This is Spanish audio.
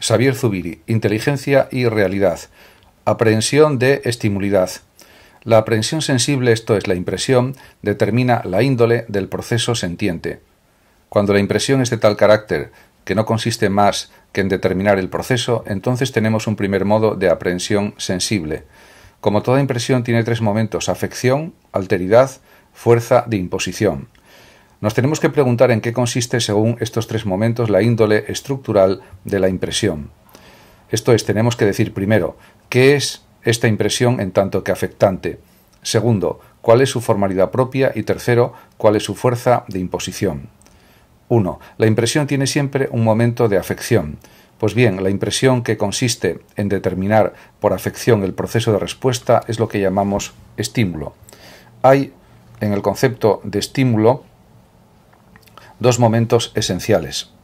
Xavier Zubiri, Inteligencia y Realidad. Aprehensión de estimulidad. La aprensión sensible, esto es la impresión, determina la índole del proceso sentiente. Cuando la impresión es de tal carácter que no consiste más que en determinar el proceso, entonces tenemos un primer modo de aprehensión sensible. Como toda impresión tiene tres momentos, afección, alteridad, fuerza de imposición. Nos tenemos que preguntar en qué consiste, según estos tres momentos, la índole estructural de la impresión. Esto es, tenemos que decir primero, ¿qué es esta impresión en tanto que afectante? Segundo, ¿cuál es su formalidad propia? Y tercero, ¿cuál es su fuerza de imposición? 1. La impresión tiene siempre un momento de afección. Pues bien, la impresión que consiste en determinar por afección el proceso de respuesta es lo que llamamos estímulo. Hay en el concepto de estímulo dos momentos esenciales.